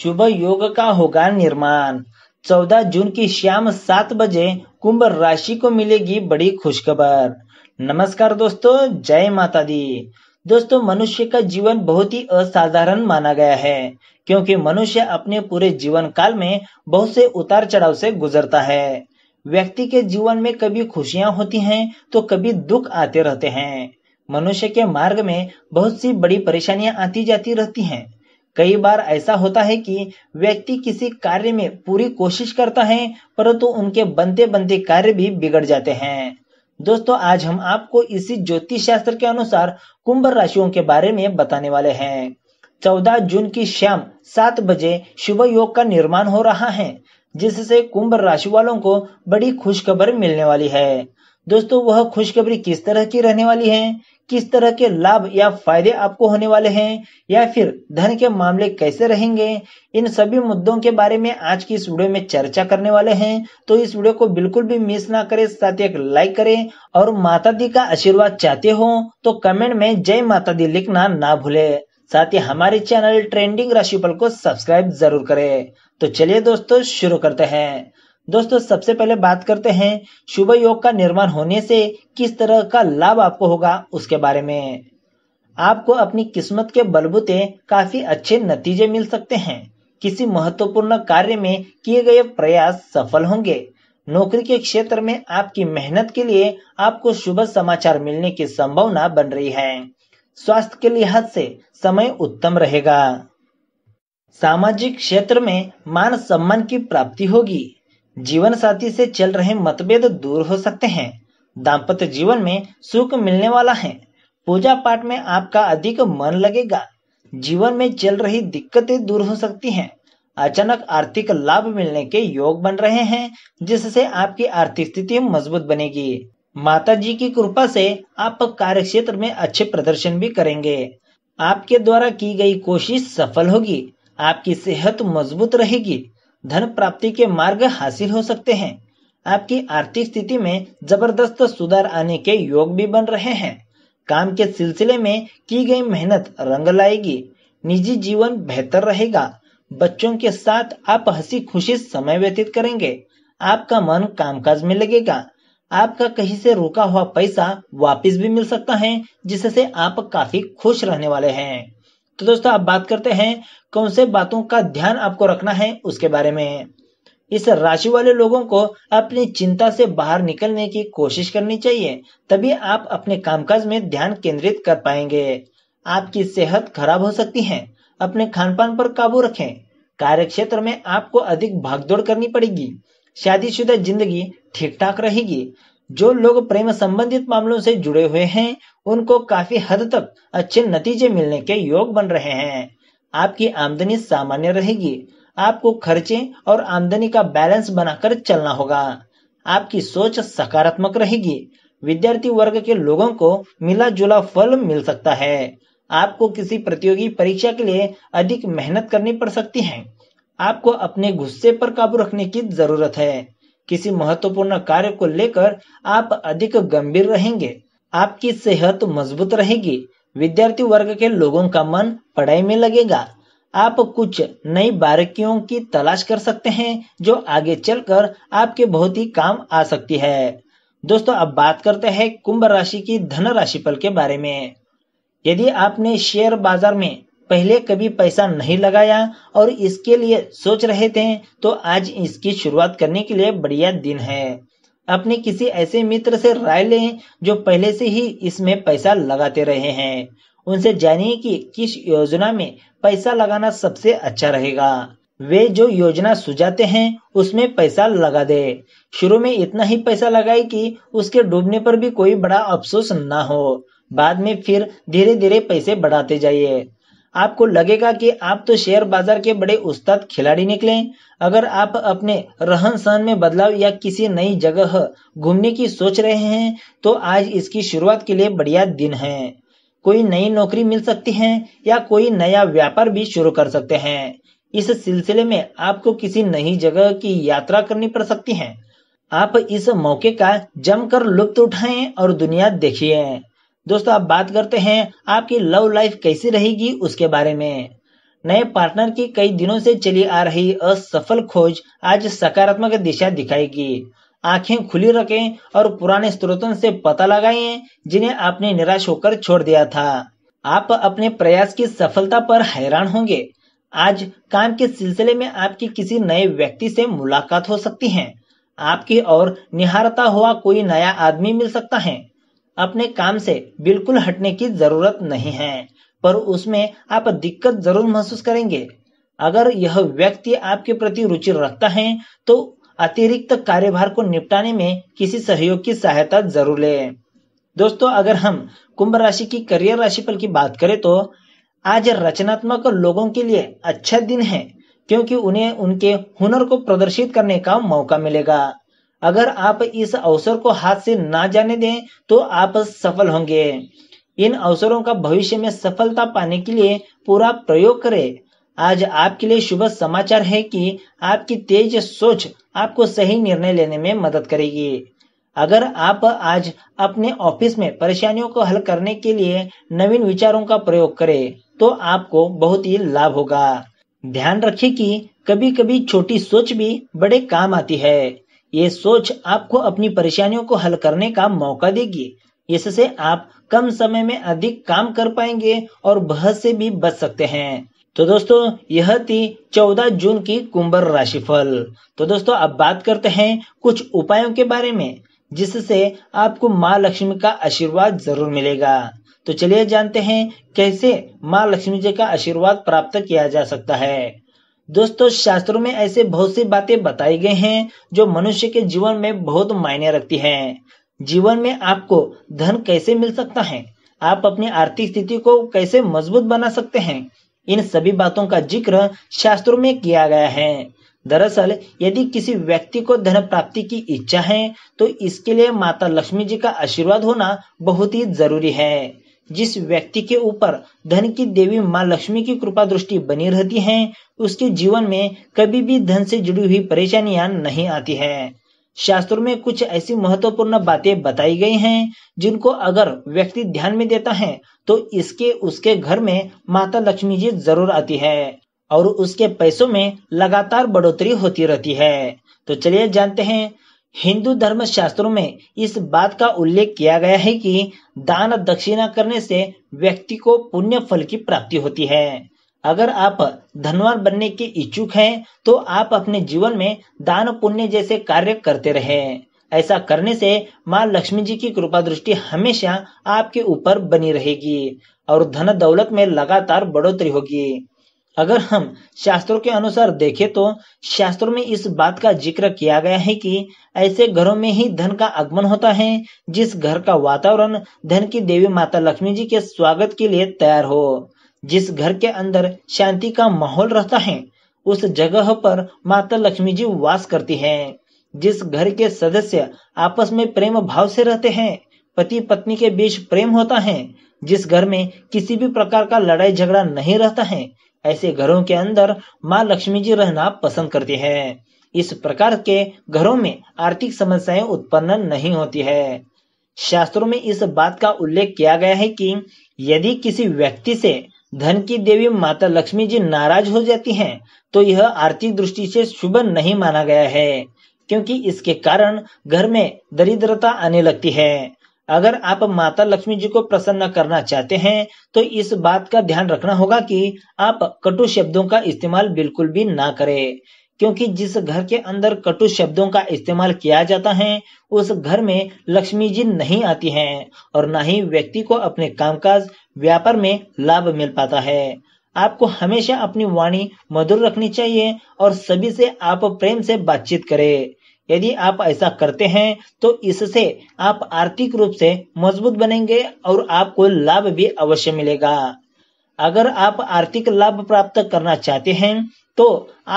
शुभ योग का होगा निर्माण 14 जून की शाम सात बजे कुंभ राशि को मिलेगी बड़ी खुशखबर नमस्कार दोस्तों जय माता दी दोस्तों मनुष्य का जीवन बहुत ही असाधारण माना गया है क्योंकि मनुष्य अपने पूरे जीवन काल में बहुत से उतार चढ़ाव से गुजरता है व्यक्ति के जीवन में कभी खुशियां होती हैं तो कभी दुख आते रहते हैं मनुष्य के मार्ग में बहुत सी बड़ी परेशानियां आती जाती रहती हैं कई बार ऐसा होता है कि व्यक्ति किसी कार्य में पूरी कोशिश करता है परंतु उनके बनते बनते कार्य भी बिगड़ जाते हैं दोस्तों आज हम आपको इसी ज्योतिष शास्त्र के अनुसार कुंभ राशियों के बारे में बताने वाले हैं चौदह जून की शाम सात बजे शुभ योग का निर्माण हो रहा है जिससे कुंभ राशि वालों को बड़ी खुशखबर मिलने वाली है दोस्तों वह खुशखबरी किस तरह की रहने वाली है किस तरह के लाभ या फायदे आपको होने वाले हैं या फिर धन के मामले कैसे रहेंगे इन सभी मुद्दों के बारे में आज की इस वीडियो में चर्चा करने वाले हैं तो इस वीडियो को बिल्कुल भी मिस ना करें साथ ही एक लाइक करें और माता दी का आशीर्वाद चाहते हो तो कमेंट में जय माता दी लिखना ना भूले साथ ही हमारे चैनल ट्रेंडिंग राशिफल को सब्सक्राइब जरूर करे तो चलिए दोस्तों शुरू करते हैं दोस्तों सबसे पहले बात करते हैं शुभ योग का निर्माण होने से किस तरह का लाभ आपको होगा उसके बारे में आपको अपनी किस्मत के बलबूते काफी अच्छे नतीजे मिल सकते हैं किसी महत्वपूर्ण कार्य में किए गए प्रयास सफल होंगे नौकरी के क्षेत्र में आपकी मेहनत के लिए आपको शुभ समाचार मिलने की संभावना बन रही है स्वास्थ्य के लिहाज से समय उत्तम रहेगा सामाजिक क्षेत्र में मान सम्मान की प्राप्ति होगी जीवन साथी से चल रहे मतभेद दूर हो सकते हैं दाम्पत्य जीवन में सुख मिलने वाला है पूजा पाठ में आपका अधिक मन लगेगा जीवन में चल रही दिक्कतें दूर हो सकती हैं अचानक आर्थिक लाभ मिलने के योग बन रहे हैं जिससे आपकी आर्थिक स्थिति मजबूत बनेगी माता जी की कृपा से आप कार्य क्षेत्र में अच्छे प्रदर्शन भी करेंगे आपके द्वारा की गई कोशिश सफल होगी आपकी सेहत मजबूत रहेगी धन प्राप्ति के मार्ग हासिल हो सकते हैं आपकी आर्थिक स्थिति में जबरदस्त सुधार आने के योग भी बन रहे हैं काम के सिलसिले में की गई मेहनत रंग लाएगी निजी जीवन बेहतर रहेगा बच्चों के साथ आप हंसी खुशी समय व्यतीत करेंगे आपका मन कामकाज में लगेगा आपका कहीं से रुका हुआ पैसा वापस भी मिल सकता है जिससे आप काफी खुश रहने वाले हैं तो दोस्तों आप बात करते हैं कौन से बातों का ध्यान आपको रखना है उसके बारे में इस राशि वाले लोगों को अपनी चिंता से बाहर निकलने की कोशिश करनी चाहिए तभी आप अपने कामकाज में ध्यान केंद्रित कर पाएंगे आपकी सेहत खराब हो सकती है अपने खान पान पर काबू रखें कार्य क्षेत्र में आपको अधिक भागदौड़ करनी पड़ेगी शादीशुदा जिंदगी ठीक ठाक रहेगी जो लोग प्रेम संबंधित मामलों से जुड़े हुए हैं उनको काफी हद तक अच्छे नतीजे मिलने के योग बन रहे हैं आपकी आमदनी सामान्य रहेगी आपको खर्चे और आमदनी का बैलेंस बनाकर चलना होगा आपकी सोच सकारात्मक रहेगी विद्यार्थी वर्ग के लोगों को मिला जुला फल मिल सकता है आपको किसी प्रतियोगी परीक्षा के लिए अधिक मेहनत करनी पड़ सकती है आपको अपने गुस्से पर काबू रखने की जरूरत है किसी महत्वपूर्ण कार्य को लेकर आप अधिक गंभीर रहेंगे आपकी सेहत मजबूत रहेगी विद्यार्थी वर्ग के लोगों का मन पढ़ाई में लगेगा आप कुछ नई बारीकियों की तलाश कर सकते हैं जो आगे चलकर आपके बहुत ही काम आ सकती है दोस्तों अब बात करते हैं कुंभ राशि की धन राशि फल के बारे में यदि आपने शेयर बाजार में पहले कभी पैसा नहीं लगाया और इसके लिए सोच रहे थे तो आज इसकी शुरुआत करने के लिए बढ़िया दिन है अपने किसी ऐसे मित्र से राय लें जो पहले से ही इसमें पैसा लगाते रहे हैं उनसे जानिए कि किस योजना में पैसा लगाना सबसे अच्छा रहेगा वे जो योजना सुझाते हैं उसमें पैसा लगा दे शुरू में इतना ही पैसा लगाए कि उसके डूबने पर भी कोई बड़ा अफसोस ना हो बाद में फिर धीरे धीरे पैसे बढ़ाते जाइए आपको लगेगा कि आप तो शेयर बाजार के बड़े उस्ताद खिलाड़ी निकले अगर आप अपने रहन सहन में बदलाव या किसी नई जगह घूमने की सोच रहे हैं तो आज इसकी शुरुआत के लिए बढ़िया दिन है कोई नई नौकरी मिल सकती है या कोई नया व्यापार भी शुरू कर सकते हैं इस सिलसिले में आपको किसी नई जगह की यात्रा करनी पड़ सकती है आप इस मौके का जमकर लुप्त उठाएं और दुनिया देखिए दोस्तों आप बात करते हैं आपकी लव लाइफ कैसी रहेगी उसके बारे में नए पार्टनर की कई दिनों से चली आ रही असफल खोज आज सकारात्मक दिशा दिखाएगी आंखें खुली रखें और पुराने स्रोतों से पता लगाएं जिन्हें आपने निराश होकर छोड़ दिया था आप अपने प्रयास की सफलता पर हैरान होंगे आज काम के सिलसिले में आपकी किसी नए व्यक्ति से मुलाकात हो सकती है आपकी और निहारता हुआ कोई नया आदमी मिल सकता है अपने काम से बिल्कुल हटने की जरूरत नहीं है पर उसमें आप दिक्कत जरूर महसूस करेंगे अगर यह व्यक्ति आपके प्रति रुचि रखता है तो अतिरिक्त कार्यभार को निपटाने में किसी सहयोग की सहायता जरूर ले दोस्तों अगर हम कुंभ राशि की करियर राशि पर की बात करें तो आज रचनात्मक लोगों के लिए अच्छा दिन है क्योंकि उन्हें उनके हुनर को प्रदर्शित करने का मौका मिलेगा अगर आप इस अवसर को हाथ से ना जाने दें तो आप सफल होंगे इन अवसरों का भविष्य में सफलता पाने के लिए पूरा प्रयोग करें आज आपके लिए शुभ समाचार है कि आपकी तेज सोच आपको सही निर्णय लेने में मदद करेगी अगर आप आज अपने ऑफिस में परेशानियों को हल करने के लिए नवीन विचारों का प्रयोग करें तो आपको बहुत ही लाभ होगा ध्यान रखें कि कभी कभी छोटी सोच भी बड़े काम आती है ये सोच आपको अपनी परेशानियों को हल करने का मौका देगी इससे आप कम समय में अधिक काम कर पाएंगे और बहस से भी बच सकते हैं तो दोस्तों यह थी 14 जून की कुंभर राशिफल तो दोस्तों अब बात करते हैं कुछ उपायों के बारे में जिससे आपको माँ लक्ष्मी का आशीर्वाद जरूर मिलेगा तो चलिए जानते हैं कैसे माँ लक्ष्मी जी का आशीर्वाद प्राप्त किया जा सकता है दोस्तों शास्त्रों में ऐसे बहुत सी बातें बताई गई हैं जो मनुष्य के जीवन में बहुत मायने रखती हैं। जीवन में आपको धन कैसे मिल सकता है आप अपनी आर्थिक स्थिति को कैसे मजबूत बना सकते हैं इन सभी बातों का जिक्र शास्त्रों में किया गया है दरअसल यदि किसी व्यक्ति को धन प्राप्ति की इच्छा है तो इसके लिए माता लक्ष्मी जी का आशीर्वाद होना बहुत ही जरूरी है जिस व्यक्ति के ऊपर धन की देवी माँ लक्ष्मी की कृपा दृष्टि बनी रहती है उसके जीवन में कभी भी धन से जुड़ी हुई परेशानियां नहीं आती है शास्त्रों में कुछ ऐसी महत्वपूर्ण बातें बताई गई हैं जिनको अगर व्यक्ति ध्यान में देता है तो इसके उसके घर में माता लक्ष्मी जी जरूर आती है और उसके पैसों में लगातार बढ़ोतरी होती रहती है तो चलिए जानते हैं हिंदू धर्म शास्त्रों में इस बात का उल्लेख किया गया है कि दान दक्षिणा करने से व्यक्ति को पुण्य फल की प्राप्ति होती है अगर आप धनवान बनने के इच्छुक हैं तो आप अपने जीवन में दान पुण्य जैसे कार्य करते रहे ऐसा करने से माँ लक्ष्मी जी की कृपा दृष्टि हमेशा आपके ऊपर बनी रहेगी और धन दौलत में लगातार बढ़ोतरी होगी अगर हम शास्त्रों के अनुसार देखें तो शास्त्रों में इस बात का जिक्र किया गया है कि ऐसे घरों में ही धन का आगमन होता है जिस घर का वातावरण धन की देवी माता लक्ष्मी जी के स्वागत के लिए तैयार हो जिस घर के अंदर शांति का माहौल रहता है उस जगह पर माता लक्ष्मी जी वास करती है जिस घर के सदस्य आपस में प्रेम भाव से रहते हैं पति पत्नी के बीच प्रेम होता है जिस घर में किसी भी प्रकार का लड़ाई झगड़ा नहीं रहता है ऐसे घरों के अंदर माँ लक्ष्मी जी रहना पसंद करती है इस प्रकार के घरों में आर्थिक समस्याएं उत्पन्न नहीं होती है शास्त्रों में इस बात का उल्लेख किया गया है कि यदि किसी व्यक्ति से धन की देवी माता लक्ष्मी जी नाराज हो जाती हैं, तो यह आर्थिक दृष्टि से शुभ नहीं माना गया है क्योंकि इसके कारण घर में दरिद्रता आने लगती है अगर आप माता लक्ष्मी जी को प्रसन्न करना चाहते हैं तो इस बात का ध्यान रखना होगा कि आप कटु शब्दों का इस्तेमाल बिल्कुल भी ना करें क्योंकि जिस घर के अंदर कटु शब्दों का इस्तेमाल किया जाता है उस घर में लक्ष्मी जी नहीं आती हैं और न ही व्यक्ति को अपने कामकाज व्यापार में लाभ मिल पाता है आपको हमेशा अपनी वाणी मधुर रखनी चाहिए और सभी से आप प्रेम से बातचीत करें यदि आप ऐसा करते हैं तो इससे आप आर्थिक रूप से मजबूत बनेंगे और आपको लाभ भी अवश्य मिलेगा अगर आप आर्थिक लाभ प्राप्त करना चाहते हैं तो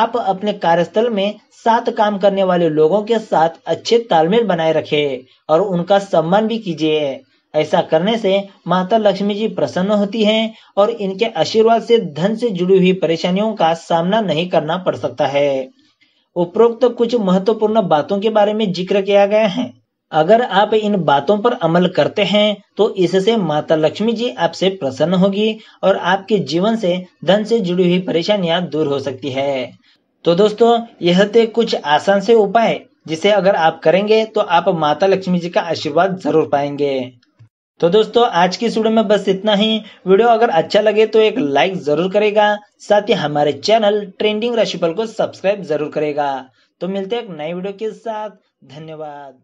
आप अपने कार्यस्थल में साथ काम करने वाले लोगों के साथ अच्छे तालमेल बनाए रखें और उनका सम्मान भी कीजिए ऐसा करने से माता लक्ष्मी जी प्रसन्न होती हैं और इनके आशीर्वाद से धन से जुड़ी हुई परेशानियों का सामना नहीं करना पड़ सकता है उपरोक्त तो कुछ महत्वपूर्ण बातों के बारे में जिक्र किया गया है अगर आप इन बातों पर अमल करते हैं तो इससे माता लक्ष्मी जी आपसे प्रसन्न होगी और आपके जीवन से धन से जुड़ी हुई परेशानियां दूर हो सकती है तो दोस्तों यह थे कुछ आसान से उपाय जिसे अगर आप करेंगे तो आप माता लक्ष्मी जी का आशीर्वाद जरूर पाएंगे तो दोस्तों आज की वीडियो में बस इतना ही वीडियो अगर अच्छा लगे तो एक लाइक जरूर करेगा साथ ही हमारे चैनल ट्रेंडिंग राशिफल को सब्सक्राइब जरूर करेगा तो मिलते हैं एक नए वीडियो के साथ धन्यवाद